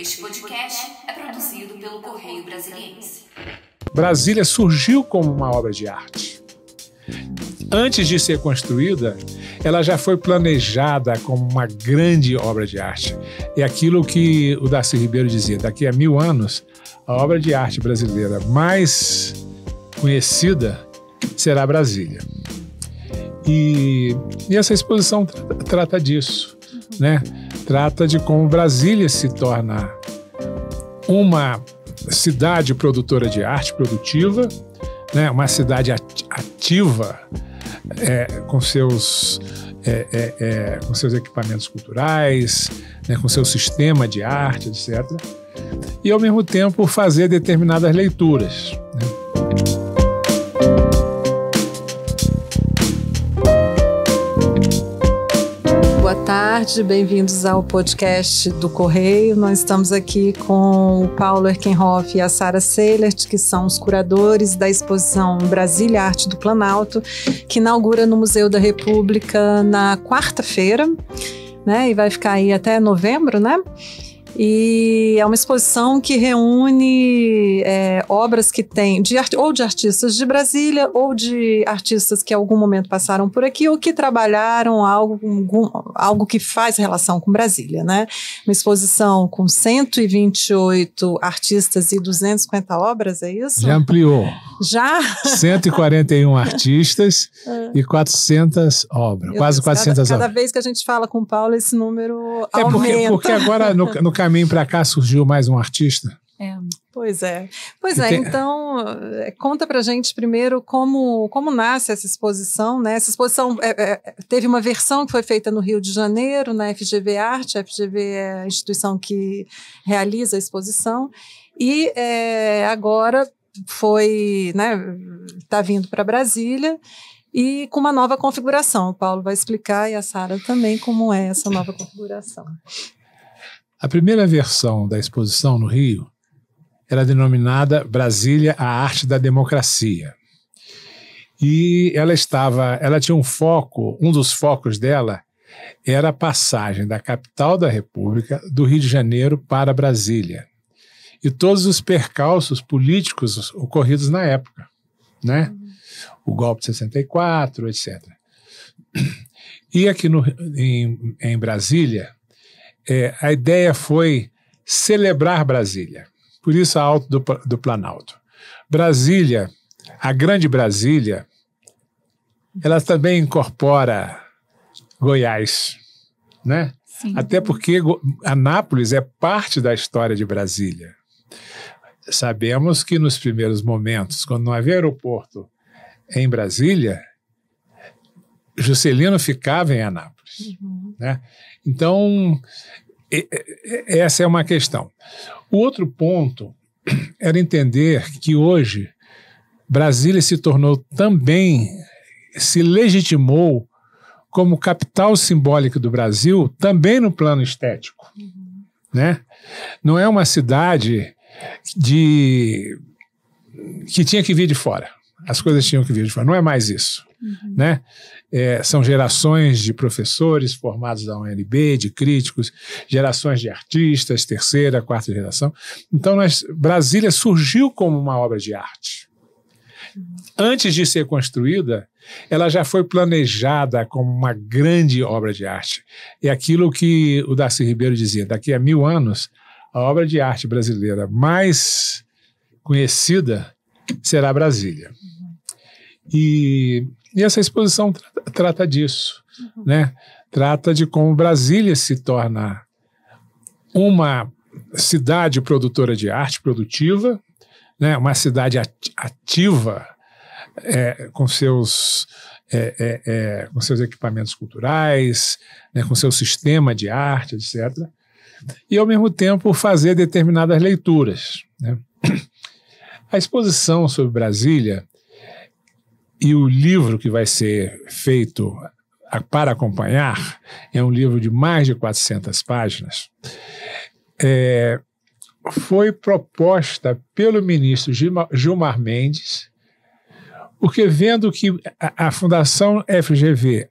Este podcast é produzido pelo Correio Brasiliense. Brasília surgiu como uma obra de arte. Antes de ser construída, ela já foi planejada como uma grande obra de arte. É aquilo que o Darcy Ribeiro dizia: daqui a mil anos, a obra de arte brasileira mais conhecida será Brasília. E, e essa exposição trata disso, né? trata de como Brasília se torna uma cidade produtora de arte produtiva, né? uma cidade ativa é, com, seus, é, é, é, com seus equipamentos culturais, né? com seu sistema de arte, etc. E, ao mesmo tempo, fazer determinadas leituras. tarde, bem-vindos ao podcast do Correio. Nós estamos aqui com o Paulo Erkenhoff e a Sara Seilert, que são os curadores da exposição Brasília Arte do Planalto, que inaugura no Museu da República na quarta-feira, né? E vai ficar aí até novembro, né? E é uma exposição que reúne é, obras que tem de, ou de artistas de Brasília ou de artistas que em algum momento passaram por aqui ou que trabalharam algo, algum, algo que faz relação com Brasília, né? Uma exposição com 128 artistas e 250 obras, é isso? Já ampliou. Já? 141 artistas ah. e 400 obras, Eu quase 400 cada, obras. Cada vez que a gente fala com o Paulo, esse número é aumenta. Porque, porque agora, no, no caminho para cá surgiu mais um artista. É. Pois é. Pois é, então é, conta pra gente primeiro como, como nasce essa exposição, né? Essa exposição é, é, teve uma versão que foi feita no Rio de Janeiro, na FGV Arte, a FGV é a instituição que realiza a exposição, e é, agora foi, né, tá vindo para Brasília e com uma nova configuração. O Paulo vai explicar e a Sara também como é essa nova configuração. A primeira versão da exposição no Rio era denominada Brasília, a arte da democracia. E ela estava, ela tinha um foco, um dos focos dela era a passagem da capital da República do Rio de Janeiro para Brasília. E todos os percalços políticos ocorridos na época, né? O golpe de 64, etc. E aqui no, em, em Brasília, é, a ideia foi celebrar Brasília. Por isso a Alto do, do Planalto. Brasília, a grande Brasília, ela também incorpora Goiás, né? Sim. Até porque Anápolis é parte da história de Brasília. Sabemos que nos primeiros momentos, quando não havia aeroporto em Brasília, Juscelino ficava em Anápolis. Uhum. Né? Então, essa é uma questão. O outro ponto era entender que hoje Brasília se tornou também, se legitimou como capital simbólica do Brasil, também no plano estético. Uhum. Né? Não é uma cidade de que tinha que vir de fora. As coisas tinham que vir de fora. Não é mais isso. Uhum. Né? É, são gerações de professores formados da UNB, de críticos, gerações de artistas, terceira, quarta geração. Então, nós, Brasília surgiu como uma obra de arte. Uhum. Antes de ser construída, ela já foi planejada como uma grande obra de arte. É aquilo que o Darcy Ribeiro dizia: daqui a mil anos, a obra de arte brasileira mais conhecida será Brasília. Uhum. E e essa exposição tra trata disso, uhum. né? Trata de como Brasília se torna uma cidade produtora de arte produtiva, né? Uma cidade ativa é, com seus é, é, é, com seus equipamentos culturais, né? com seu sistema de arte, etc. E ao mesmo tempo fazer determinadas leituras. Né? A exposição sobre Brasília e o livro que vai ser feito a, para acompanhar é um livro de mais de 400 páginas. É, foi proposta pelo ministro Gilmar, Mendes, porque vendo que a, a Fundação FGV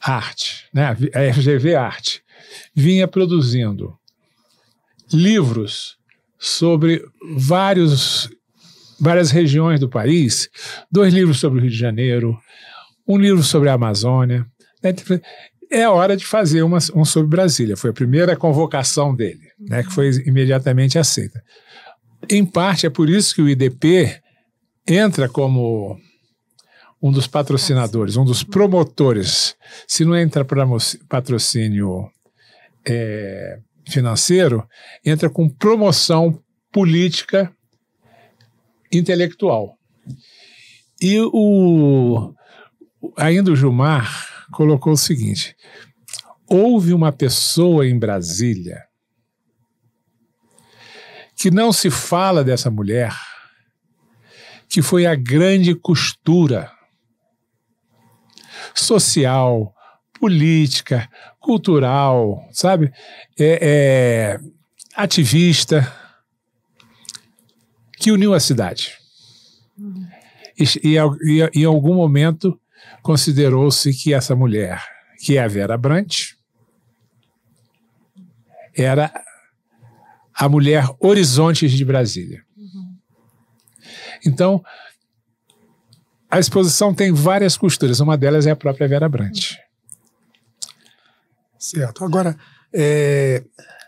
Arte, né, a FGV Arte, vinha produzindo livros sobre vários várias regiões do país, dois livros sobre o Rio de Janeiro, um livro sobre a Amazônia. Né? É hora de fazer uma, um sobre Brasília. Foi a primeira convocação dele, né? que foi imediatamente aceita. Em parte é por isso que o IDP entra como um dos patrocinadores, um dos promotores. Se não entra para patrocínio é, financeiro, entra com promoção política intelectual. E o ainda o Gilmar colocou o seguinte: houve uma pessoa em Brasília que não se fala dessa mulher, que foi a grande costura social, política, cultural, sabe? É, é, ativista que uniu a cidade. E, e, em algum momento considerou-se que essa mulher, que é a Vera Brandt, era a mulher Horizontes de Brasília. Então, a exposição tem várias costuras, uma delas é a própria Vera Brandt. Certo. Agora, é,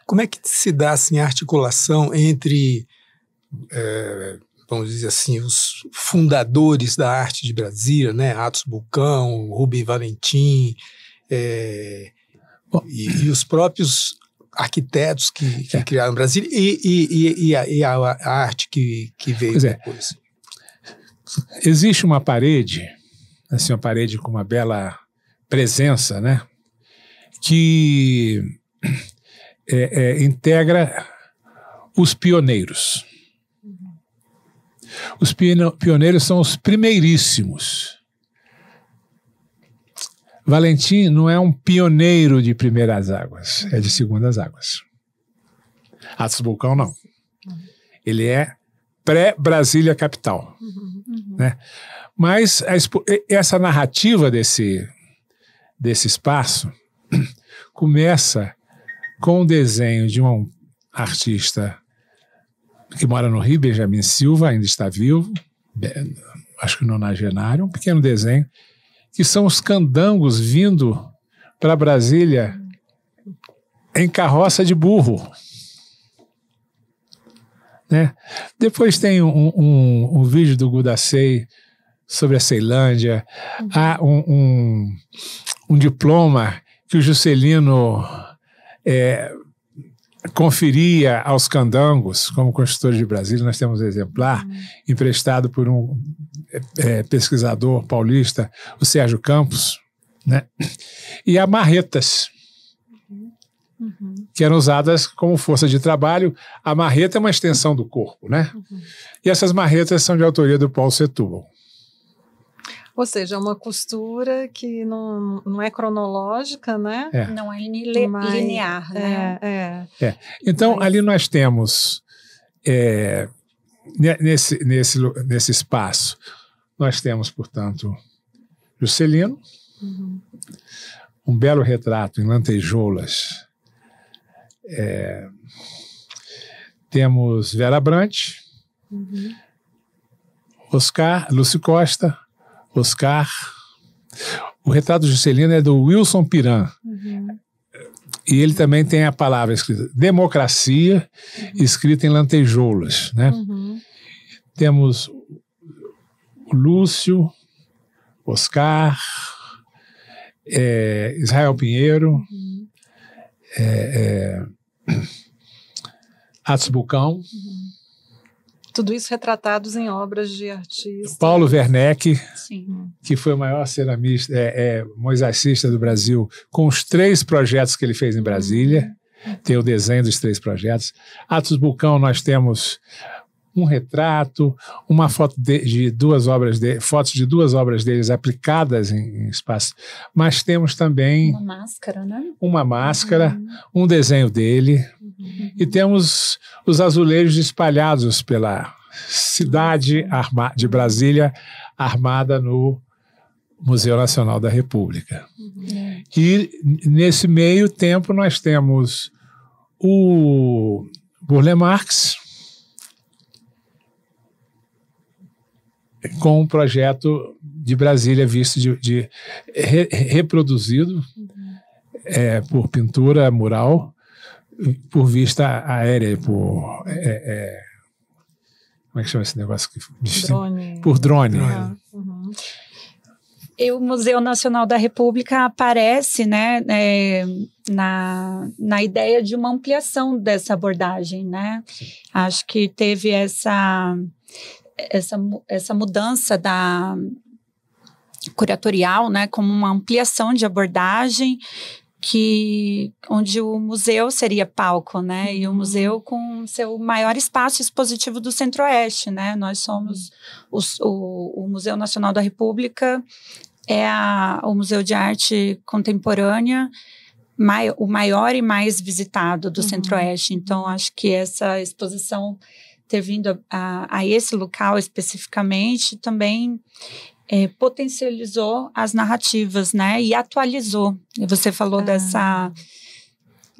como é que se dá assim, a articulação entre é, vamos dizer assim, os fundadores da arte de Brasília, né? Atos Bucão, Rubem Valentim, é, e, e, os próprios arquitetos que, que é. criaram Brasília e, e, e, a, e, a, arte que, que veio pois é. depois. É. Existe uma parede, assim, uma parede com uma bela presença, né? Que é, é, integra os pioneiros os pioneiros são os primeiríssimos. Valentim não é um pioneiro de primeiras águas, é de segundas águas. Atos Bulcão não. Ele é pré-Brasília capital. Uhum, uhum. Né? Mas a, essa narrativa desse, desse espaço começa com o desenho de um artista que mora no Rio, Benjamin Silva, ainda está vivo, acho que nonagenário, um pequeno desenho, que são os candangos vindo para Brasília em carroça de burro. Né? Depois tem um, um, um vídeo do Gudacei sobre a Ceilândia, há um, um diploma que o Juscelino é, conferia aos candangos, como construtores de Brasília, nós temos um exemplar uhum. emprestado por um é, é pesquisador paulista, o Sérgio Campos, né? e a marretas, uhum. uhum. que eram usadas como força de trabalho. A marreta é uma extensão do corpo, né? Uhum. E essas marretas são de autoria do Paulo Setúbal. Ou seja, é uma costura que não, não é cronológica, né? É. Não é li Mas, linear, né? É, é, é. Então, Mas... ali nós temos, é, nesse, nesse, nesse espaço, nós temos, portanto, Juscelino, uhum. um belo retrato em lantejoulas. É, temos Vera Brant, uhum. Oscar, Lúcio Costa, Oscar. O retrato de Juscelino é do Wilson Piran. Uhum. E ele também tem a palavra escrita democracia, uhum. escrita em lantejoulas. Né? Uhum. Temos Lúcio, Oscar, é, Israel Pinheiro, uhum. é, é, Atos Bucão. Uhum. Tudo isso retratados em obras de artistas. Paulo Werneck, Sim. que foi o maior ceramista, é, é, do Brasil, com os três projetos que ele fez em Brasília. Uhum. Tem o desenho dos três projetos. Atos Bucão, nós temos um retrato, uma foto de, de duas obras de, fotos de duas obras deles aplicadas em, em, espaço, mas temos também uma máscara, né? Uma máscara, uhum. um desenho dele uhum. e temos os azulejos espalhados pela cidade de Brasília armada no Museu Nacional da República. Uhum. E nesse meio tempo nós temos o Burle Marx, com o um projeto de Brasília visto de, de re, reproduzido uhum. é, por pintura mural, por vista aérea, por é, é, é como é que chama esse negócio que drone. por drone. Ah, uhum. E o Museu Nacional da República aparece, né, é, na, na ideia de uma ampliação dessa abordagem, né? Sim. Acho que teve essa essa, essa mudança da curatorial, né, como uma ampliação de abordagem que onde o museu seria palco, né? Uhum. E o uhum. museu com seu maior espaço expositivo do Centro-Oeste, né? Nós somos os, o, o, Museu Nacional da República é a, o museu de arte contemporânea mai, o maior e mais visitado do uhum. Centro-Oeste. Então acho que essa exposição ter vindo a, a, a esse local especificamente também é, potencializou as narrativas, né? E atualizou. Você falou ah. dessa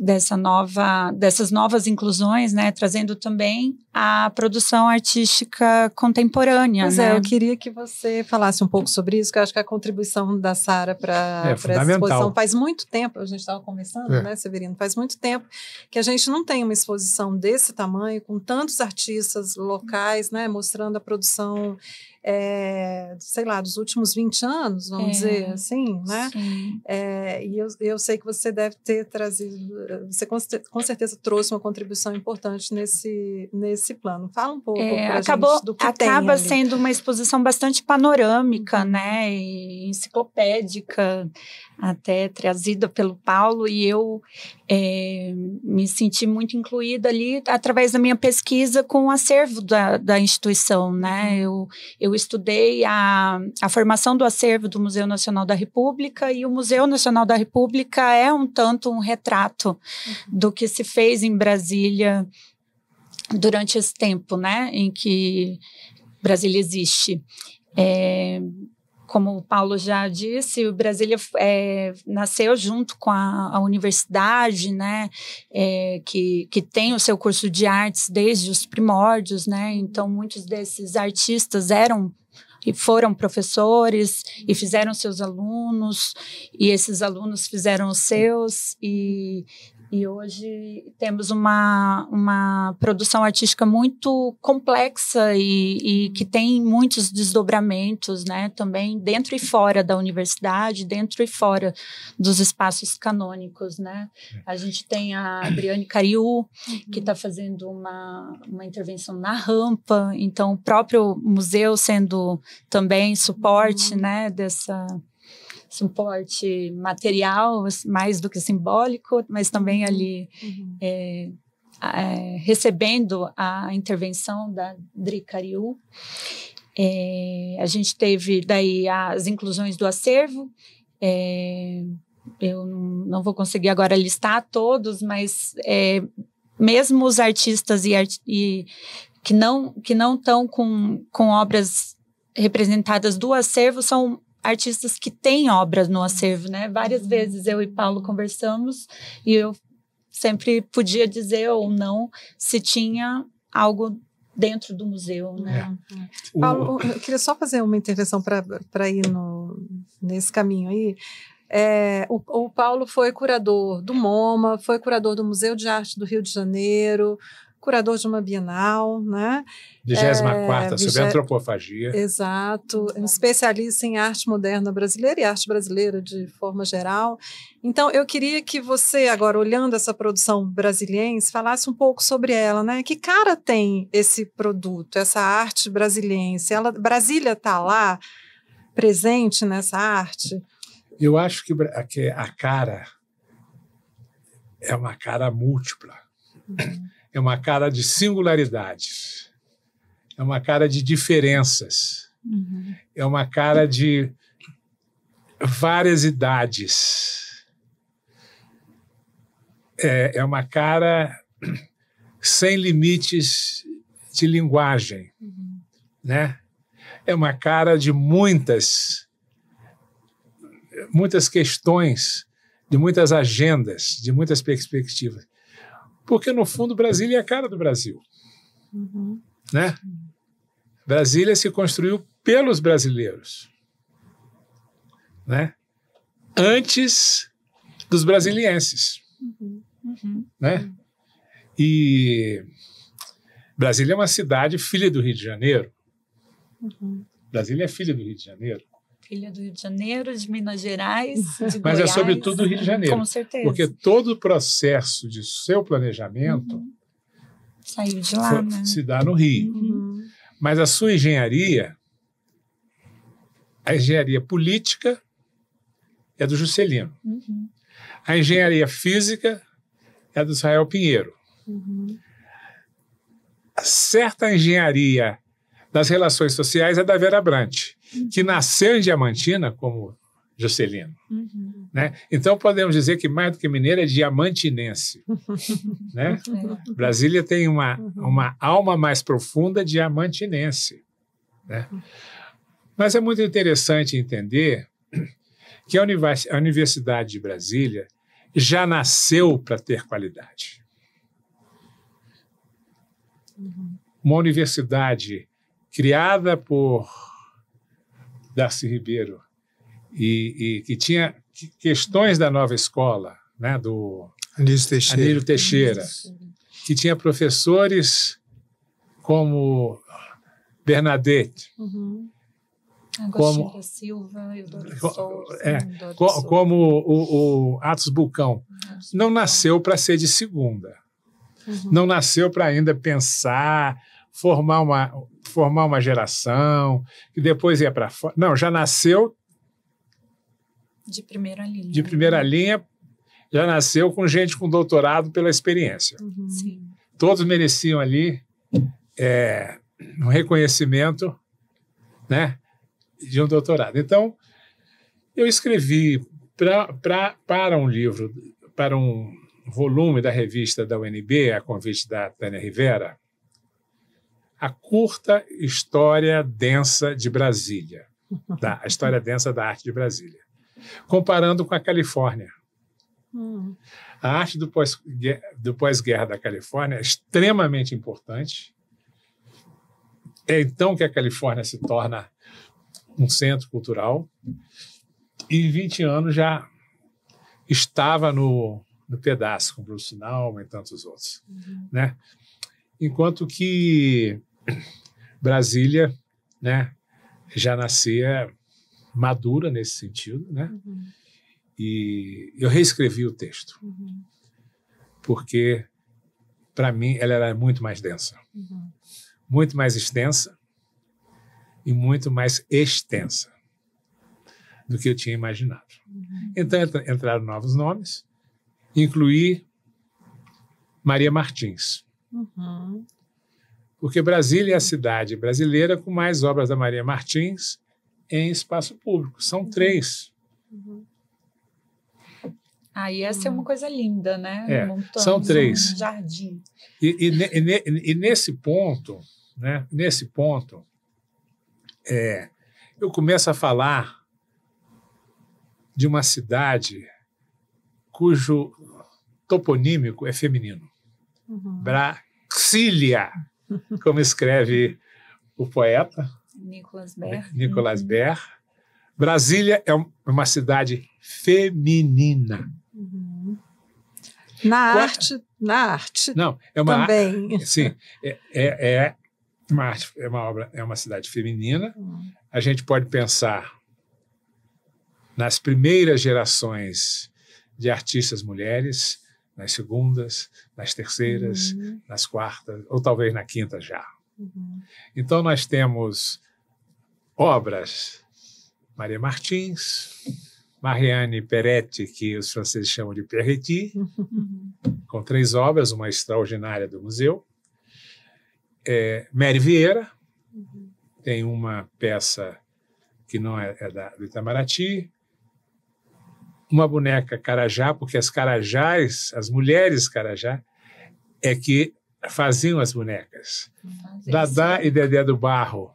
dessa nova, dessas novas inclusões, né? Trazendo também a produção artística contemporânea. Pois é, né? é, eu queria que você falasse um pouco sobre isso, que eu acho que a contribuição da Sara para é, essa exposição faz muito tempo, a gente estava conversando, é. né, Severino? Faz muito tempo que a gente não tem uma exposição desse tamanho, com tantos artistas locais, né? Mostrando a produção é, sei lá, dos últimos 20 anos, vamos é, dizer assim, né? É, e eu, eu sei que você deve ter trazido, você com, com, certeza trouxe uma contribuição importante nesse, nesse plano. Fala um pouco é, acabou, do que Acaba sendo uma exposição bastante panorâmica, uhum. né? E enciclopédica até trazida pelo Paulo, e eu é, me senti muito incluída ali através da minha pesquisa com o acervo da, da instituição. Né? Uhum. Eu, eu estudei a, a formação do acervo do Museu Nacional da República, e o Museu Nacional da República é um tanto um retrato uhum. do que se fez em Brasília durante esse tempo né, em que Brasília existe. É, como o Paulo já disse, o Brasília é, nasceu junto com a, a universidade, né, é, que, que tem o seu curso de artes desde os primórdios, né, então muitos desses artistas eram e foram professores e fizeram seus alunos e esses alunos fizeram os seus e e hoje temos uma, uma produção artística muito complexa e, e, que tem muitos desdobramentos, né? Também dentro e fora da universidade, dentro e fora dos espaços canônicos, né? A gente tem a Adriane Cariu, que está fazendo uma, uma intervenção na rampa, então o próprio museu sendo também suporte, uhum. né? Dessa suporte material, mais do que simbólico, mas também uhum. ali uhum. é, é, recebendo a intervenção da Dri É, a gente teve daí as inclusões do acervo. É, eu não vou conseguir agora listar todos, mas é, mesmo os artistas e, art e que não que não estão com, com obras representadas do acervo são artistas que têm obras no acervo, né? Várias uhum. vezes eu e Paulo conversamos e eu sempre podia dizer ou não se tinha algo dentro do museu, né? É. Paulo, eu queria só fazer uma intervenção para ir no, nesse caminho aí. É, o, o, Paulo foi curador do MoMA, foi curador do Museu de Arte do Rio de Janeiro, curador de uma Bienal, né? 24 é, sobre antropofagia. Exato, um especialista em arte moderna brasileira e arte brasileira de forma geral. Então, eu queria que você, agora olhando essa produção brasiliense, falasse um pouco sobre ela, né? Que cara tem esse produto, essa arte brasiliense? Ela, Brasília está lá, presente nessa arte? Eu acho que a cara é uma cara múltipla. Uhum é uma cara de singularidades, é uma cara de diferenças, uhum. é uma cara de várias idades, é, é uma cara sem limites de linguagem, uhum. né? É uma cara de muitas muitas questões, de muitas agendas, de muitas perspectivas porque no fundo Brasília é a cara do Brasil. Uhum. Né? Brasília se construiu pelos brasileiros. Né? Antes dos brasilienses. Uhum. Uhum. Né? E Brasília é uma cidade filha do Rio de Janeiro. Brasília é filha do Rio de Janeiro. Filha do Rio de Janeiro, de Minas Gerais, de Mas é Goiás, é sobretudo do Rio de Janeiro. Com certeza. Porque todo o processo de seu planejamento uhum. saiu de lá, foi, né? Se dá no Rio. Uhum. Mas a sua engenharia, a engenharia política é do Juscelino. Uhum. A engenharia física é do Israel Pinheiro. Uhum. Certa engenharia das relações sociais é da Vera Brandt que nasceu em Diamantina como Juscelino. Uhum. Né? Então, podemos dizer que mais do que mineira é diamantinense. né? É. Brasília tem uma, uhum. uma alma mais profunda diamantinense. Né? Mas é muito interessante entender que a Universidade de Brasília já nasceu para ter qualidade. Uhum. Uma universidade criada por Darcy Ribeiro, e, e que tinha questões da nova escola, né, do Anílio Teixeira. Teixeira, que tinha professores como Bernadette, uhum. como, Silva, É, Como o, o Atos Bucão. Não nasceu para ser de segunda. Uhum. Não nasceu para ainda pensar formar uma, formar uma geração, que depois ia para fora. Não, já nasceu. De primeira linha. De primeira né? linha, já nasceu com gente com doutorado pela experiência. Uhum. Todos mereciam ali é, um reconhecimento né, de um doutorado. Então, eu escrevi pra, pra, para um livro, para um volume da revista da UNB, a convite da Tânia Rivera, a curta história densa de Brasília, a história densa da arte de Brasília, comparando com a Califórnia. Hum. A arte do pós-guerra, da Califórnia é extremamente importante. É então que a Califórnia se torna um centro cultural. E em 20 anos já estava no, no pedaço, com Bruce Nauman e tantos outros. Uhum. Né? Enquanto que Brasília, né, já nascia madura nesse sentido, né? Uhum. E eu reescrevi o texto. Uhum. Porque para mim ela era muito mais densa. Uhum. Muito mais extensa e muito mais extensa do que eu tinha imaginado. Uhum. Então entraram novos nomes, incluí Maria Martins. Uhum porque Brasília é a cidade brasileira com mais obras da Maria Martins em espaço público. São uhum. três. Uhum. Aí ah, essa é uma coisa linda, né? É, são três. Um jardim. E, e, e, e, nesse ponto, né? Nesse ponto, é, eu começo a falar de uma cidade cujo toponímico é feminino. Uhum. Brasília como escreve o poeta Nicolas né? Ber. Nicolas Ber. Brasília é uma cidade feminina. Uhum. Na arte, na arte. Não, é uma também. Sim, é, é, é uma arte, é uma obra, é uma cidade feminina. Uhum. A gente pode pensar nas primeiras gerações de artistas mulheres, nas segundas, nas terceiras, uhum. nas quartas, ou talvez na quinta já. Uhum. Então, nós temos obras Maria Martins, Marianne Peretti, que os franceses chamam de Perretti, uhum. com três obras, uma extraordinária do museu. É, Mary Vieira, uhum. tem uma peça que não é, é da, do Itamaraty, uma boneca carajá, porque as carajás, as mulheres carajá, é que faziam as bonecas. Dadá e Dedé do Barro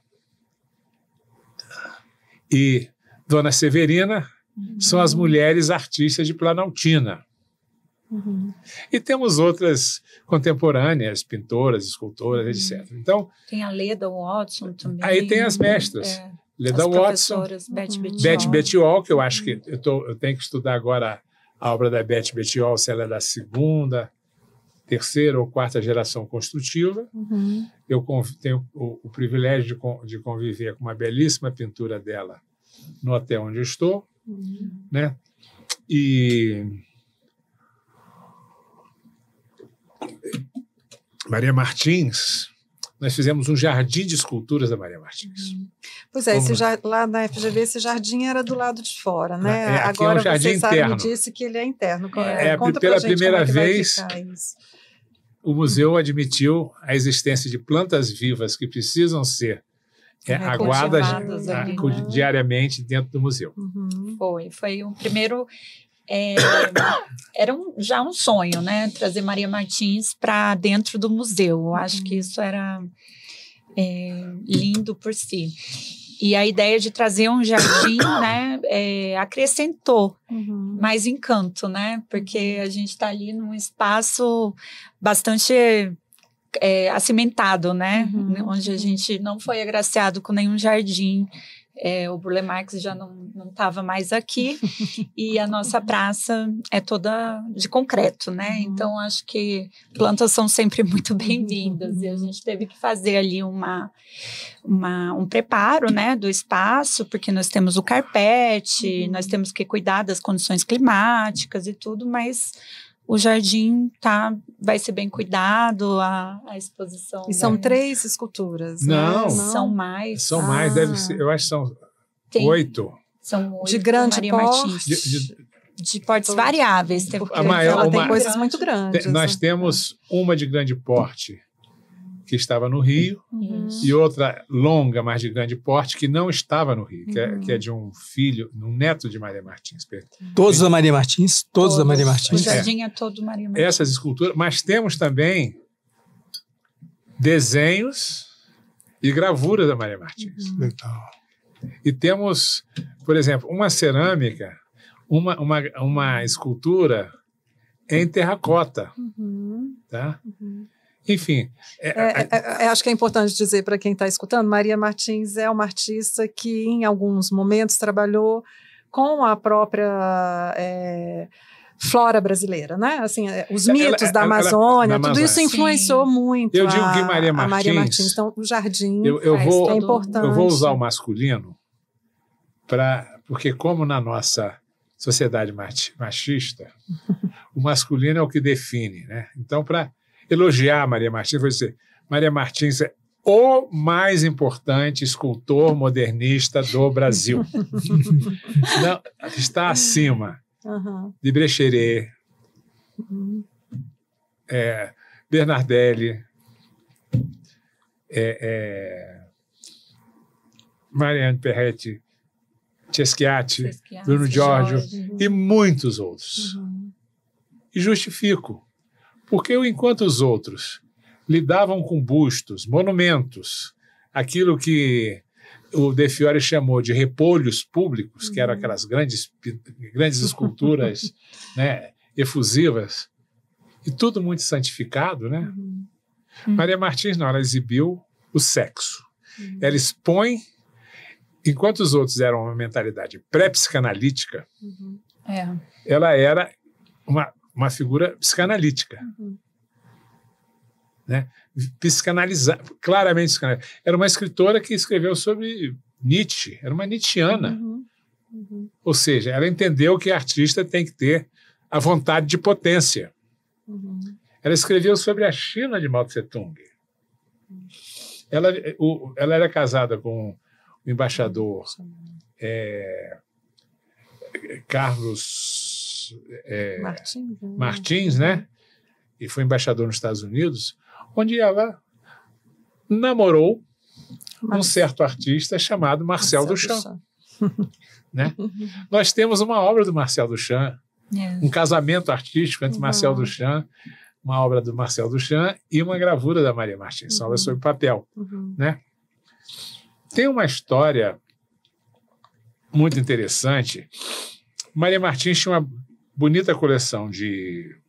e Dona Severina uhum. são as mulheres artistas de Planaltina. Uhum. E temos outras contemporâneas, pintoras, escultoras, uhum. etc. Então, tem a Leda Watson também. Aí tem as mestras. É. Leda As Watson, Betty uhum. Betiol, que eu acho que eu, tô, eu tenho que estudar agora a obra da Betty Betiol, se ela é da segunda, terceira ou quarta geração construtiva. Uhum. Eu tenho o, o privilégio de, de, conviver com uma belíssima pintura dela no hotel onde estou, uhum. né? E Maria Martins, nós fizemos um jardim de esculturas da Maria Martins. Hum. Pois é, Como... jar... lá na FGV esse jardim era do lado de fora, né? É, Agora é um jardim você sabe, interno. disse que ele é interno. É, é pela primeira vez o museu admitiu a existência de plantas vivas que precisam ser é, aguadas ali, ah, né? diariamente dentro do museu. Uhum. Foi, foi um primeiro é, era um, já um sonho, né? Trazer Maria Martins para dentro do museu. Eu acho que uhum. isso era é, lindo por si. E a ideia de trazer um jardim, né, é, acrescentou uhum. mais encanto, né? Porque uhum. a gente está ali num espaço bastante é, acimentado, né? Uhum. Onde a uhum. gente não foi agraciado com nenhum jardim é, o Burle Marx já não estava mais aqui e a nossa praça é toda de concreto, né? Uhum. Então acho que plantas são sempre muito bem-vindas uhum. e a uhum. gente teve que fazer ali uma, uma, um preparo, né, do espaço, porque nós temos o carpete, uhum. nós temos que cuidar das condições climáticas e tudo, mas o jardim tá, vai ser bem cuidado, a, a exposição. E são né? três esculturas. Não, né? não, São mais. São ah. mais, deve ah. ser, eu acho que são Tem, oito. São oito. De grande Maria porte. De, de, de portes variáveis. Porque a maior, ela uma, tem coisas muito grandes. Te, nós né? temos uma de grande porte que estava no Rio, e outra longa, mas de grande porte, que não estava no Rio, que, é, que é uhum. de um filho, um neto de Maria Martins. Todos da Maria Martins? Todos, todos da Maria Martins. O é. jardim é todo Maria Martins. Essas esculturas, mas temos também desenhos e gravuras da Maria Martins. Uhum. E temos, por exemplo, uma cerâmica, uma, uma, uma escultura em terracota. Uhum. Tá? Uhum. Enfim. É é, é, é, acho que é importante dizer para quem está escutando: Maria Martins é uma artista que, em alguns momentos, trabalhou com a própria é, flora brasileira, né? Assim, os mitos ela, da, Amazônia, ela, ela, tudo isso influenciou sim. muito. Eu a, digo que Maria Martins, Maria Martins, então o jardim eu, eu vou, é importante. Eu vou usar o masculino para porque como na nossa sociedade machista, o masculino é o que define, né? Então para elogiar a Maria Martins. Vou dizer, Maria Martins é o mais importante escultor modernista do Brasil. Não, está acima uhum. de Brecheré, uhum. é, Bernardelli, é, é, Marianne Perretti, Ceschiatti, Bruno Giorgio, Jorge. e muitos outros. Uhum. E justifico. Porque eu, enquanto os outros lidavam com bustos, monumentos, aquilo que o De Fiore chamou de repolhos públicos, que eram uhum. aquelas grandes, grandes esculturas né, efusivas, e tudo muito santificado, né? Uhum. Maria Martins, não, ela exibiu o sexo. Uhum. Ela expõe, enquanto os outros eram uma mentalidade pré-psicanalítica, uhum. é. ela era uma uma figura psicanalítica. Uhum. Né? Psicanalizar, claramente psicanalizar. Era uma escritora que escreveu sobre Nietzsche, era uma Nietzscheana. Uhum. Uhum. Ou seja, ela entendeu que a artista tem que ter a vontade de potência. Uhum. Ela escreveu sobre a China de Mao Tse-tung. Ela, o, ela era casada com o embaixador uhum. é, Carlos é, Martins, né? Martins, né? E foi embaixador nos Estados Unidos, onde ela namorou um certo artista chamado Marcel, Marcel Duchamp. Duchamp. né? Nós temos uma obra do Marcel Duchamp, yes. um casamento artístico entre uhum. Marcel Duchamp, uma obra do Marcel Duchamp e uma gravura da Maria Martins, uhum. obra sobre papel. Uhum. Né? Tem uma história muito interessante. Maria Martins tinha uma bonita coleção de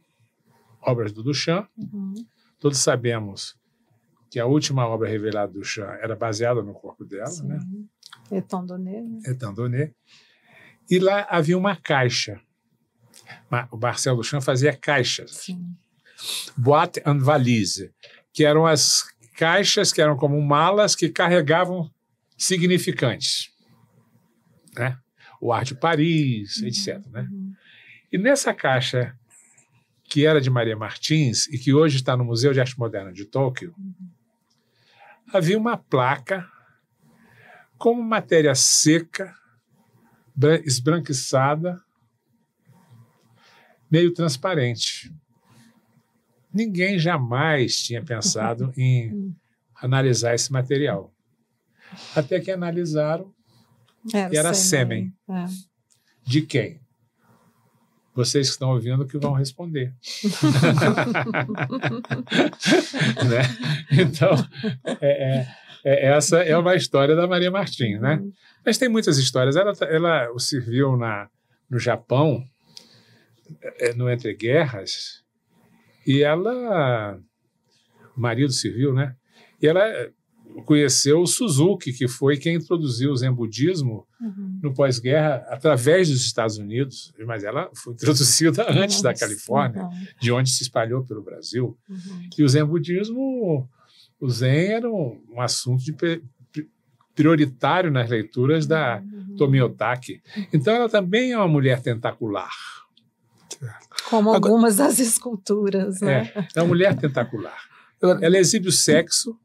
obras do Duchamp. Uhum. Todos sabemos que a última obra revelada do Duchamp era baseada no corpo dela, né? Sim. né? Etan Donné. Né? E lá havia uma caixa. O Marcel Duchamp fazia caixas. Sim. Boate and valise, que eram as caixas que eram como malas que carregavam significantes. Né? O Arte Paris, uhum. etc. Né? Uhum. E nessa caixa que era de Maria Martins e que hoje está no Museu de Arte Moderna de Tóquio, havia uma placa com matéria seca, esbranquiçada, meio transparente. Ninguém jamais tinha pensado em analisar esse material. Até que analisaram era, era sêmen. sêmen. Né? É. De quem? vocês que estão ouvindo que vão responder. né? Então, é, é, é, essa é uma história da Maria Martins, né? Uhum. Mas tem muitas histórias. Ela, ela serviu na, no Japão, é, no Entre Guerras, e ela... O marido civil, né? E ela conheceu o Suzuki, que foi quem introduziu o Zen budismo uhum. no pós-guerra através dos Estados Unidos, mas ela foi introduzida antes Nossa, da Califórnia, então. de onde se espalhou pelo Brasil. Uhum. E o Zen budismo, o Zen era um, um assunto prioritário nas leituras da uhum. uhum. Tomi Otaki. Então ela também é uma mulher tentacular. Como algumas Agora, das esculturas, né? É, é uma mulher tentacular. Ela exibe o sexo,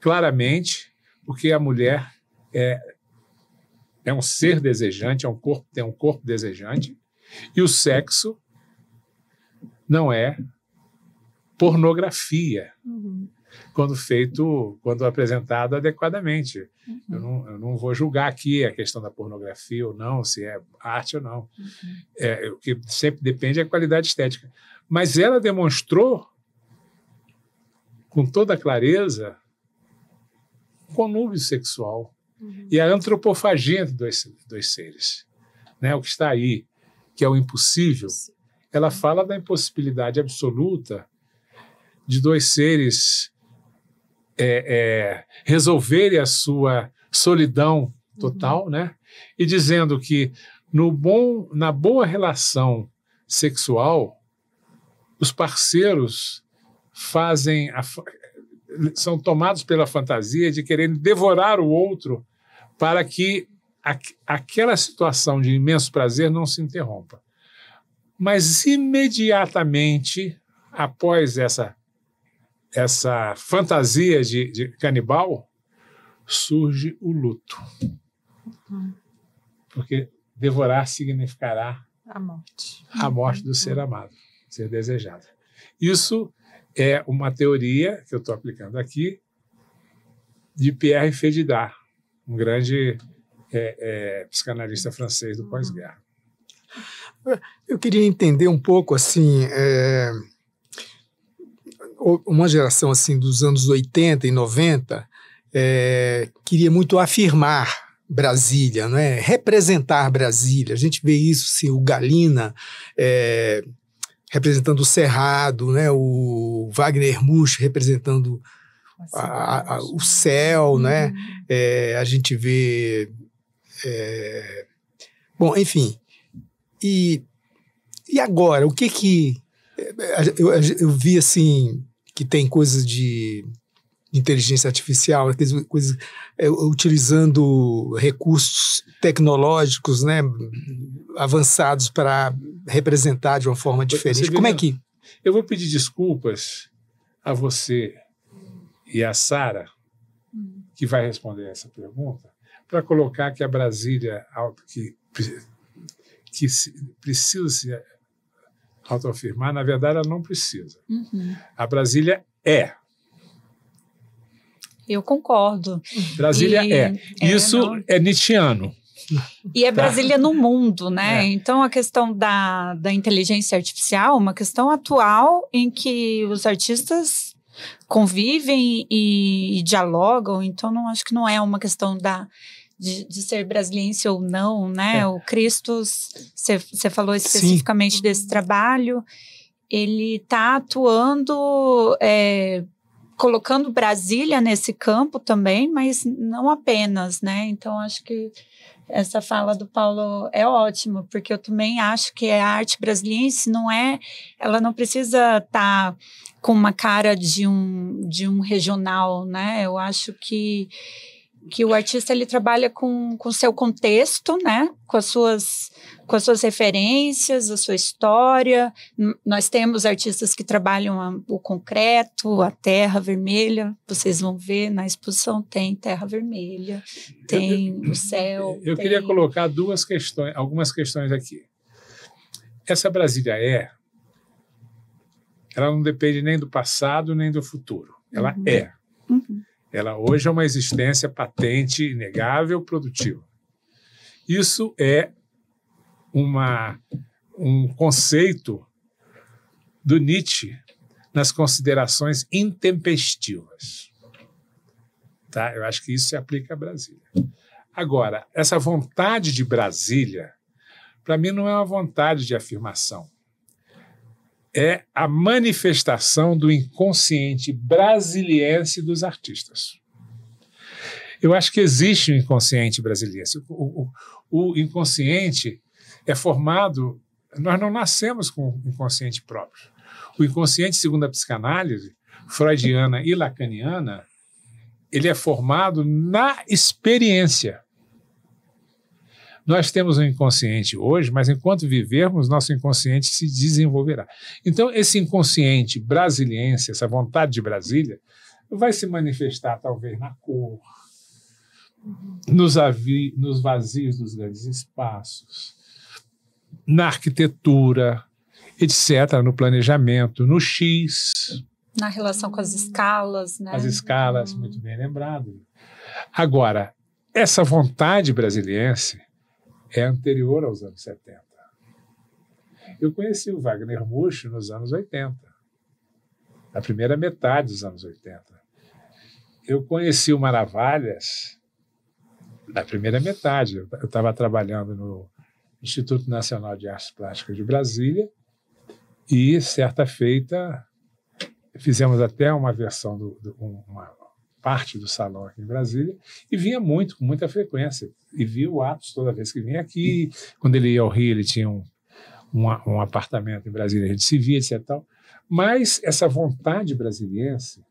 claramente, porque a mulher é, é um ser desejante, é um corpo, tem um corpo desejante, e o sexo não é pornografia. Uhum. Quando feito, quando apresentado adequadamente. Uhum. Eu, não, eu, não, vou julgar aqui a questão da pornografia ou não, se é arte ou não. Uhum. É, o que sempre depende é a qualidade estética. Mas ela demonstrou com toda clareza conúbio sexual uhum. e a antropofagia entre dois, dois seres. Né? O que está aí, que é o impossível, ela fala da impossibilidade absoluta de dois seres é, é, resolverem a sua solidão total, uhum. né? E dizendo que no bom, na boa relação sexual, os parceiros fazem a, são tomados pela fantasia de querer devorar o outro para que a, aquela situação de imenso prazer não se interrompa. Mas imediatamente após essa essa fantasia de, de canibal surge o luto, porque devorar significará a morte, a morte do ser amado, ser desejado. Isso é uma teoria que eu estou aplicando aqui de Pierre Fédidard, um grande é, é, psicanalista francês do pós-guerra. Eu queria entender um pouco assim é, uma geração assim dos anos 80 e 90 é, queria muito afirmar Brasília, não é? Representar Brasília. A gente vê isso, sim, o Galina é, representando o Cerrado, né? o Wagner Musch representando a, a, o céu, né? uhum. né? É, a gente vê. É, bom, enfim. E, e agora? O que que. É, é, eu, eu vi assim que tem coisas de de inteligência artificial, aquelas coisas, é, utilizando recursos tecnológicos né, avançados para representar de uma forma diferente. Você Como é que. Eu vou pedir desculpas a você e a Sara, que vai responder essa pergunta, para colocar que a Brasília, que, que precisa se autoafirmar, na verdade, ela não precisa. Uhum. A Brasília é eu concordo. Brasília e, é. é Isso é, é Nietzscheano. E é tá. Brasília tá. no mundo, né? É. Então, a questão da, da inteligência artificial uma questão atual em que os artistas convivem e, e dialogam. Então, não acho que não é uma questão da de, de, ser brasiliense ou não, né? É. O Cristos, você falou especificamente Sim. desse trabalho, ele está atuando é, colocando Brasília nesse campo também, mas não apenas, né? Então acho que essa fala do Paulo é ótima, porque eu também acho que a arte brasiliense não é, ela não precisa estar tá com uma cara de um de um regional, né? Eu acho que que o artista ele trabalha com o seu contexto, né? Com as suas com as suas referências, a sua história. Nós temos artistas que trabalham a, o concreto, a terra vermelha. Vocês vão ver na exposição tem terra vermelha, tem eu, o céu. Eu tem... queria colocar duas questões, algumas questões aqui. Essa Brasília é, ela não depende nem do passado nem do futuro. Ela uhum. é. Uhum. Ela hoje é uma existência patente, inegável, produtiva. Isso é uma, um conceito do Nietzsche nas considerações intempestivas. Tá? Eu acho que isso se aplica a Brasília. Agora, essa vontade de Brasília, para mim, não é uma vontade de afirmação é a manifestação do inconsciente brasiliense dos artistas. Eu acho que existe o um inconsciente brasiliense. O, o, o, inconsciente é formado. Nós não nascemos com o inconsciente próprio. O inconsciente, segundo a psicanálise freudiana e lacaniana, ele é formado na experiência. Nós temos um inconsciente hoje, mas enquanto vivermos, nosso inconsciente se desenvolverá. Então, esse inconsciente brasiliense, essa vontade de Brasília, vai se manifestar talvez na cor, nos, avi, nos vazios dos grandes espaços, na arquitetura, etc., no planejamento, no X. Na relação com as escalas, né? As escalas, muito bem lembrado. Agora, essa vontade brasiliense é anterior aos anos 70. Eu conheci o Wagner Muxo nos anos 80, na primeira metade dos anos 80. Eu conheci o Maravalhas na primeira metade. Eu estava trabalhando no Instituto Nacional de Artes Plásticas de Brasília e, certa feita, fizemos até uma versão, do, do uma parte do salão aqui em Brasília e vinha muito, com muita frequência e via o Atos toda vez que vinha aqui. Quando ele ia ao Rio, ele tinha um, um, um apartamento em Brasília, a gente se via, etc. Tal. Mas essa vontade brasiliense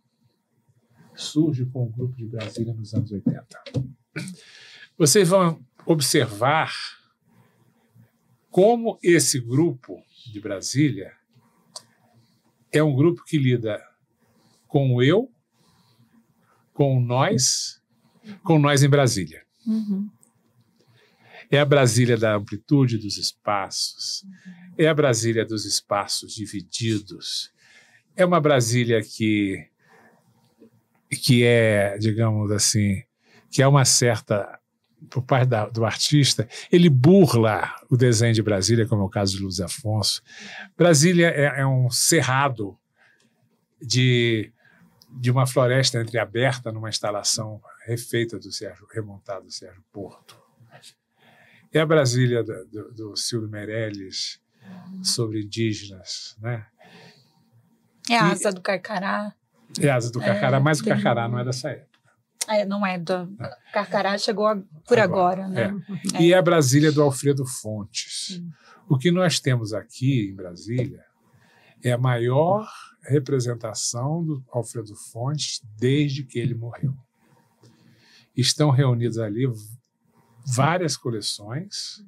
surge com o grupo de Brasília nos anos 80. Vocês vão observar como esse grupo de Brasília é um grupo que lida com o eu, com o nós, com nós em Brasília. Uhum. É a Brasília da amplitude dos espaços, é a Brasília dos espaços divididos, é uma Brasília que, que é, digamos assim, que é uma certa por parte da, do artista, ele burla o desenho de Brasília, como é o caso de Luiz Afonso. Brasília é, é um cerrado de, de uma floresta entreaberta numa instalação refeita do Sérgio, remontada do Sérgio Porto. E é a Brasília do, do Silvio Meirelles sobre indígenas, né? É a asa e, do carcará. É a asa do é, carcará, é, mas o carcará não é dessa época. Ah, é, não é. Do, é. carcará chegou a, por agora, agora né? É. E a Brasília do Alfredo Fontes. O que nós temos aqui em Brasília é a maior representação do Alfredo Fontes desde que ele morreu. Estão reunidos ali várias coleções,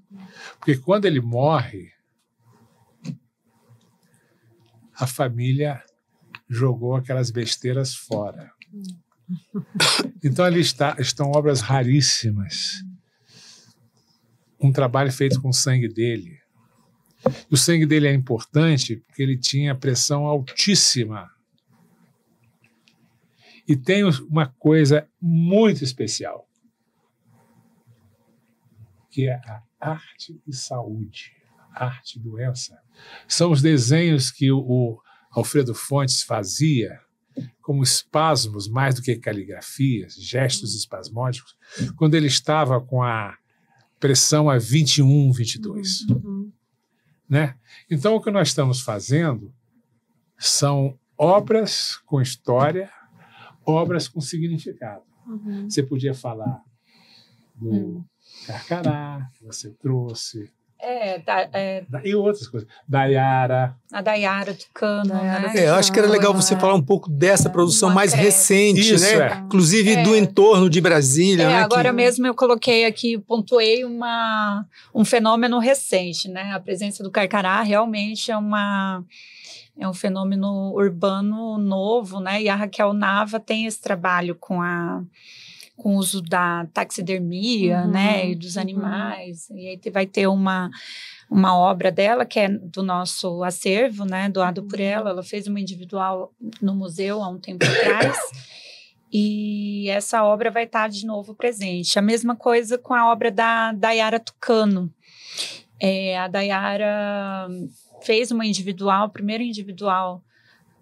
porque quando ele morre, a família jogou aquelas besteiras fora. Então ali está, estão obras raríssimas. Um trabalho feito com o sangue dele. o sangue dele é importante porque ele tinha pressão altíssima. E tem uma coisa muito especial que é a arte e saúde, arte e doença. São os desenhos que o Alfredo Fontes fazia como espasmos, mais do que caligrafias, gestos espasmódicos, quando ele estava com a pressão a 21, 22. Uhum. Né? Então, o que nós estamos fazendo são obras com história, obras com significado. Uhum. Você podia falar do, uhum. Carcará, que você trouxe. É, da, é... E outras coisas. Dayara. A Dayara de Cano. Né? É, eu acho que era legal você falar um pouco dessa produção mais recente, recente, Isso, né? É. Inclusive é. do entorno de Brasília. É, né? agora que... mesmo eu coloquei aqui, pontuei uma, um fenômeno recente, né? A presença do Carcará realmente é uma é um fenômeno urbano novo, né? E a Raquel Nava tem esse trabalho com a com o uso da taxidermia, uhum, né, e dos uhum. animais. Uhum. E aí vai ter uma, uma obra dela que é do nosso acervo, né, doado por uhum. ela. Ela fez uma individual no museu há um tempo atrás. E essa obra vai estar de novo presente. A mesma coisa com a obra da Dayara Tucano. É, a Dayara fez uma individual, primeira individual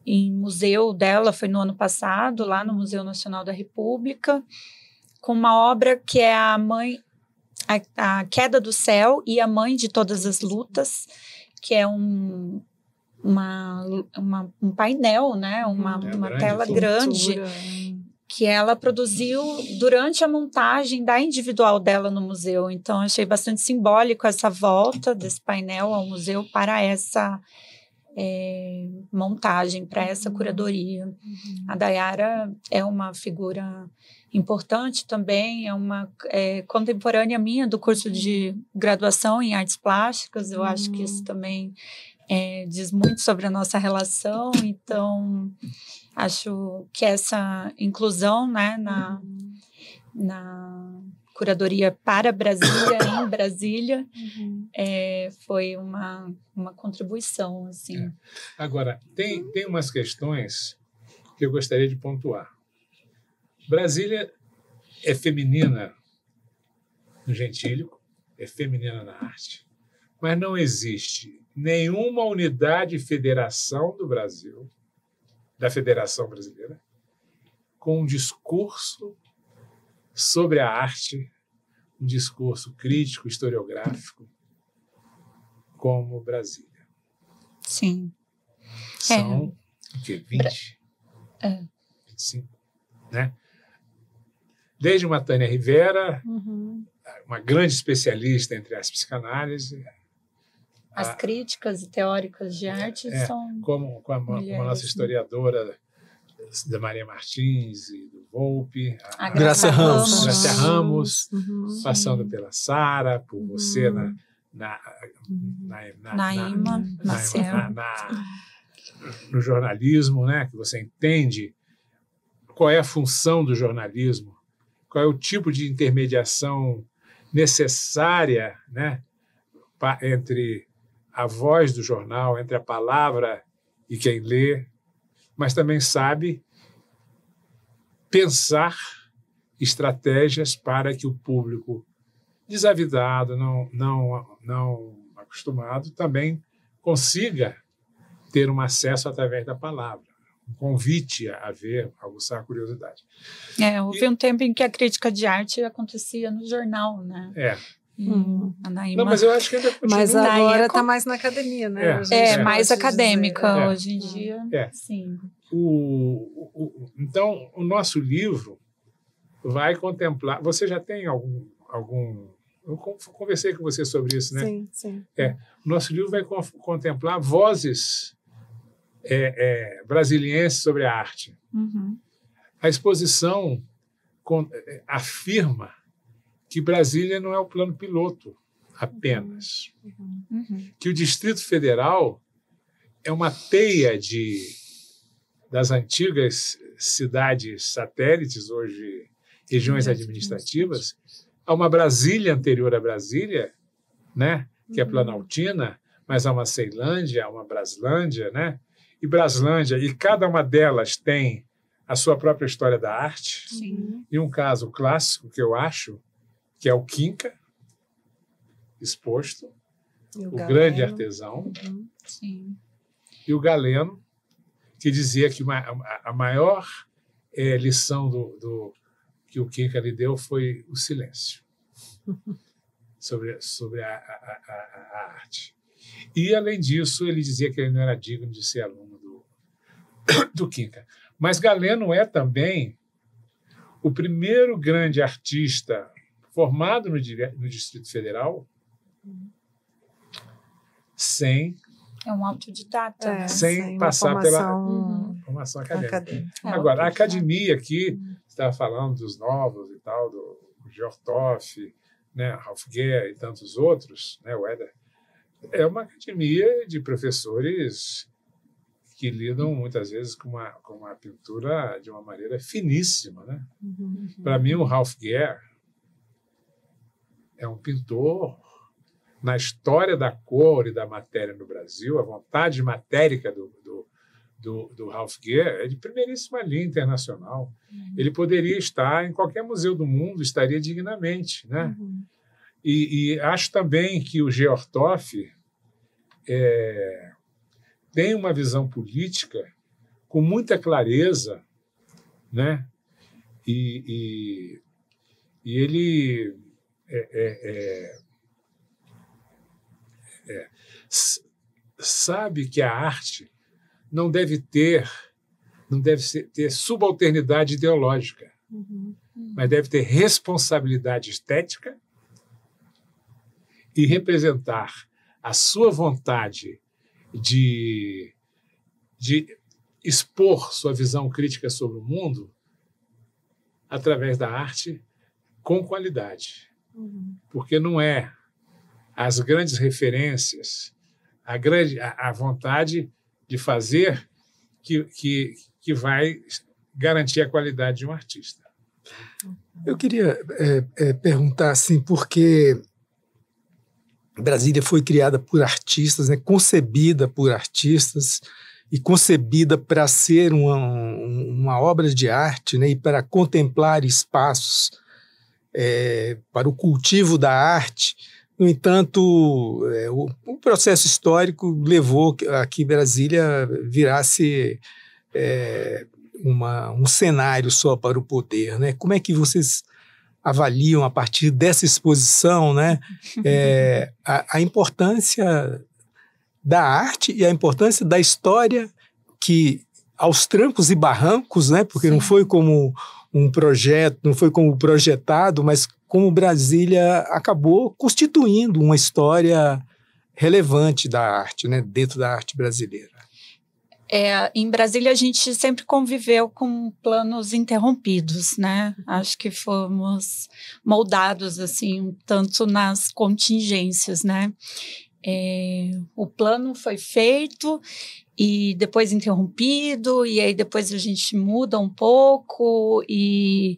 em museu dela, foi no ano passado, lá no Museu Nacional da República com uma obra que é a mãe, a, a queda do céu e a mãe de todas as lutas, que é um uma, uma, um painel, né? Uma, hum. é uma grande, tela grande que ela produziu durante a montagem da individual dela no museu. Então, achei bastante simbólico essa volta desse painel ao museu para essa é, montagem, para essa hum. curadoria. Uhum. A Dayara é uma figura importante também, é uma é, contemporânea minha do curso de graduação em artes plásticas, eu hum. acho que isso hum. também é, diz muito sobre a nossa relação, então acho que essa inclusão né, na, uhum. na curadoria para Brasília, em Brasília, uhum. é, foi uma, uma contribuição. Assim. É. Agora, tem, tem umas questões que eu gostaria de pontuar. Brasília é feminina no gentílico, é feminina na arte, mas não existe nenhuma unidade federação do Brasil, da Federação Brasileira, com um discurso sobre a arte, um discurso crítico, historiográfico, como Brasília. Sim. São é. o quê? 20? É. 25, né? desde uma Tânia Rivera, uhum. uma grande especialista entre as psicanálises. As a, críticas e teóricas de arte é, é são. Como, como, a, como a nossa né? historiadora da Maria Martins e do Volpe, a, a Graça, Ramos, Graça Ramos uhum, passando pela Sara, por uhum. você uhum. na na na na, Naima, na, na, na, no jornalismo, né, que você entende qual é a função do jornalismo qual é o tipo de intermediação necessária né, entre a voz do jornal, entre a palavra e quem lê, mas também sabe pensar estratégias para que o público desavidado, não, não, não acostumado, também consiga ter um acesso através da palavra um convite a ver, a aguçar a curiosidade. É, houve e, um tempo em que a crítica de arte acontecia no jornal, né? É. Hum. Não, mas eu acho que ainda Mas agora está mais na academia, né? É, é mais acadêmica hoje em é, é. Hum. dia. É. Sim. O, o, então, o nosso livro vai contemplar. Você já tem algum. algum eu conversei com você sobre isso, né? Sim, sim. É, o nosso livro vai contemplar vozes é, é, brasiliense sobre a arte. Uhum. A exposição com, é, afirma que Brasília não é o plano piloto apenas, uhum. Uhum. que o Distrito Federal é uma teia de das antigas cidades satélites, hoje regiões uhum. administrativas, há uma Brasília anterior à Brasília, né, que é uhum. Planaltina, mas há uma Ceilândia, há uma Braslândia, né, e Braslândia, e cada uma delas tem a sua própria história da arte. Sim. E um caso clássico que eu acho, que é o Quinca, exposto, o, o grande artesão, uhum. e o Galeno, que dizia que uma, a, maior é, lição do, do, que o Quinca lhe deu foi o silêncio sobre, sobre a, a, a arte. E, além disso, ele dizia que ele não era digno de ser aluno do, do Quinca. Mas Galeno é também o primeiro grande artista formado no, no Distrito Federal sem. É um autodidata. É, né? sem, sem passar formação, pela uhum. formação acadêmica. acadêmica. É, Agora, a academia aqui, você uhum. estava falando dos novos e tal, do Georg Toff, né, Ralph Guerra e tantos outros, né, o Eder é uma academia de professores que lidam muitas vezes com uma, com uma pintura de uma maneira finíssima. Né? Uhum. Para mim, o Ralph Gare é um pintor na história da cor e da matéria no Brasil, a vontade matérica do, do, do, do Ralph Gere é de primeiríssima linha internacional. Uhum. Ele poderia estar em qualquer museu do mundo, estaria dignamente. Né? Uhum. E, e, acho também que o Georg Toff é, tem uma visão política com muita clareza, né? E, e, e ele é, é, é, é sabe que a arte não deve ter, não deve ser, ter subalternidade ideológica, Uhum. mas deve ter responsabilidade estética e representar a sua vontade de, de expor sua visão crítica sobre o mundo através da arte com qualidade. Uhum. Porque não é as grandes referências, a, grande, a, a vontade de fazer que, que, que vai garantir a qualidade de um artista. Eu queria é, é, perguntar assim, porque Brasília foi criada por artistas, né, concebida por artistas e concebida para ser uma, uma obra de arte né, e para contemplar espaços é, para o cultivo da arte. No entanto, é, o, o, processo histórico levou a que Brasília virasse é, uma, um cenário só para o poder. Né? Como é que vocês avaliam a partir dessa exposição né, uhum. é, a, a, importância da arte e a importância da história que, aos trancos e barrancos, né, porque Sim. não foi como um projeto, não foi como projetado, mas como Brasília acabou constituindo uma história relevante da arte, né, dentro da arte brasileira. É, em Brasília, a gente sempre conviveu com planos interrompidos, né? Acho que fomos moldados, assim, tanto nas contingências, né? É, o plano foi feito e depois interrompido, e aí depois a gente muda um pouco e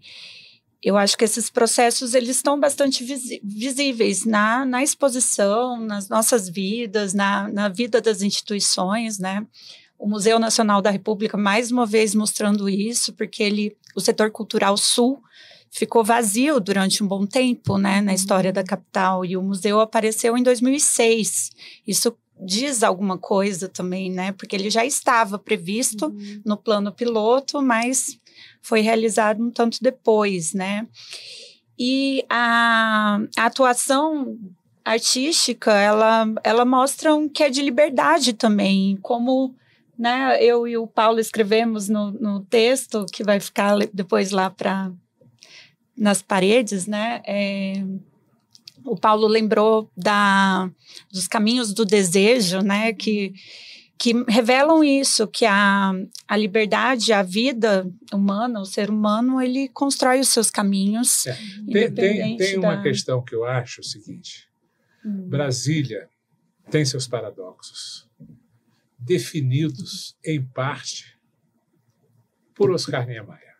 eu acho que esses processos eles estão bastante visíveis na, na exposição, nas nossas vidas, na, na vida das instituições, né? O Museu Nacional da República, mais uma vez, mostrando isso, porque ele, o setor cultural sul ficou vazio durante um bom tempo né, na história da capital. E o museu apareceu em 2006. Isso diz alguma coisa também, né? Porque ele já estava previsto uhum. no plano piloto, mas foi realizado um tanto depois, né? E a, a atuação artística, ela, ela mostra um que é de liberdade também, como né? Eu e o Paulo escrevemos no, no texto que vai ficar depois lá para nas paredes, né? É, o Paulo lembrou da, dos caminhos do desejo, né? Que, que revelam isso, que a, a liberdade, a vida humana, o ser humano, ele constrói os seus caminhos. É. Tem, tem, tem, uma questão que eu acho o seguinte: hum. Brasília tem seus paradoxos definidos, em parte, por Oscar Niemeyer.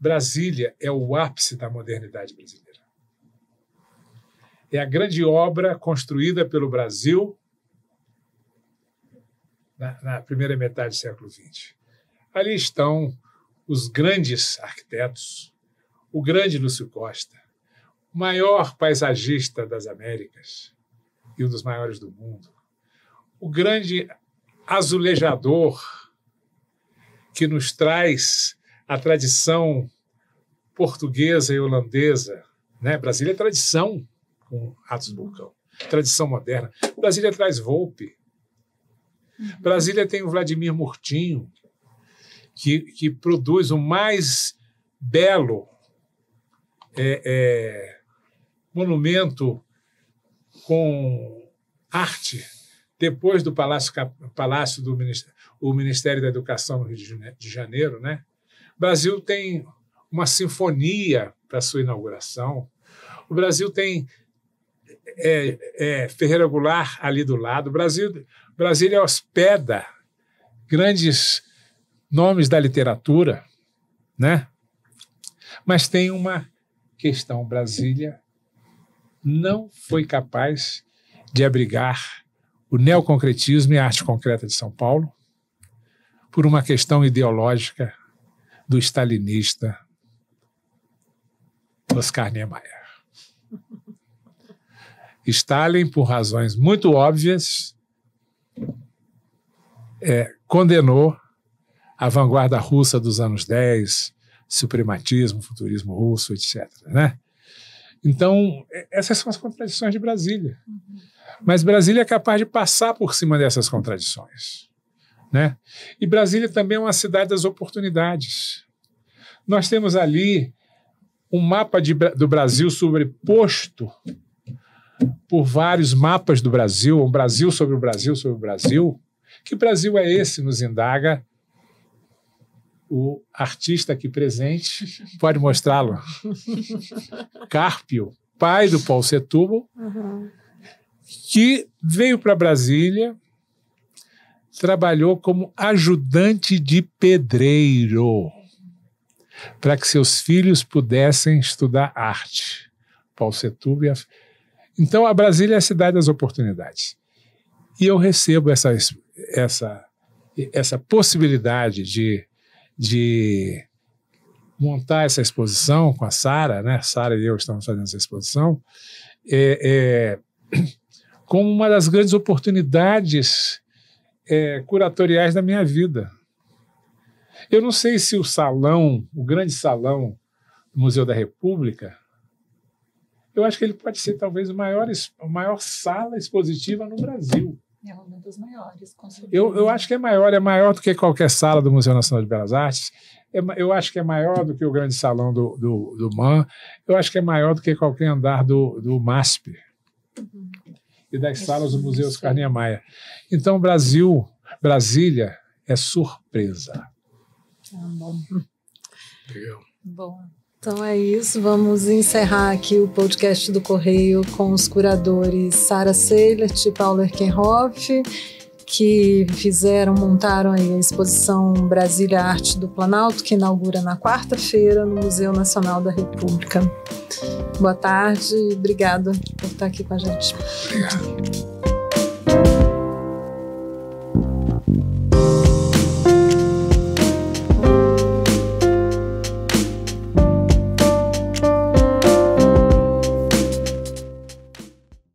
Brasília é o ápice da modernidade brasileira. É a grande obra construída pelo Brasil na, na primeira metade do século XX. Ali estão os grandes arquitetos, o grande Lúcio Costa, o maior paisagista das Américas, e um dos maiores do mundo. O grande azulejador que nos traz a tradição portuguesa e holandesa. Né? Brasília é tradição com Atos Bulcão, tradição moderna. Brasília traz Volpe. Uhum. Brasília tem o Vladimir Murtinho, que, que produz o mais belo é, é, monumento com arte depois do Palácio, Palácio do Ministério, o Ministério da Educação no Rio de Janeiro, né? O Brasil tem uma sinfonia para sua inauguração. O Brasil tem é, é, Ferreira Goulart ali do lado. O Brasil, Brasília hospeda grandes nomes da literatura, né? Mas tem uma questão Brasília não foi capaz de abrigar o neoconcretismo e a arte concreta de São Paulo por uma questão ideológica do stalinista Oscar Niemeyer. Stalin, por razões muito óbvias, é, condenou a vanguarda russa dos anos 10, suprematismo, futurismo russo, etc. Né? Então, essas são as contradições de Brasília. Mas Brasília é capaz de passar por cima dessas contradições. Né? E Brasília também é uma cidade das oportunidades. Nós temos ali um mapa de, do Brasil sobreposto por vários mapas do Brasil, o Brasil sobre o Brasil sobre o Brasil. Que Brasil é esse? Nos indaga o artista aqui presente pode mostrá-lo. Carpio, pai do Paul Setúbal, uhum. que veio para Brasília, trabalhou como ajudante de pedreiro para que seus filhos pudessem estudar arte. Paul Setúbal. Então, a Brasília é a cidade das oportunidades. E eu recebo essa, essa, essa possibilidade de de montar essa exposição com a Sara, né? Sara e eu estamos fazendo essa exposição, é, é, como uma das grandes oportunidades é, curatoriais da minha vida. Eu não sei se o salão, o grande salão do Museu da República, eu acho que ele pode ser talvez o maior, a maior sala expositiva no Brasil. É uma das maiores, com Eu, eu acho que é maior, é maior do que qualquer sala do Museu Nacional de Belas Artes. É eu acho que é maior do que o grande salão do, do, do MAN. Eu acho que é maior do que qualquer andar do, do MASP uhum. e das isso, é salas do Museu Oscar Maia. Então, Brasil, Brasília é surpresa. Ah, bom. Legal. Bom. Então é isso, vamos encerrar aqui o podcast do Correio com os curadores Sara Seilert e Paulo Erkenhoff, que fizeram, montaram a exposição Brasília Arte do Planalto, que inaugura na quarta-feira no Museu Nacional da República. Boa tarde e obrigada por estar aqui com a gente. Obrigado.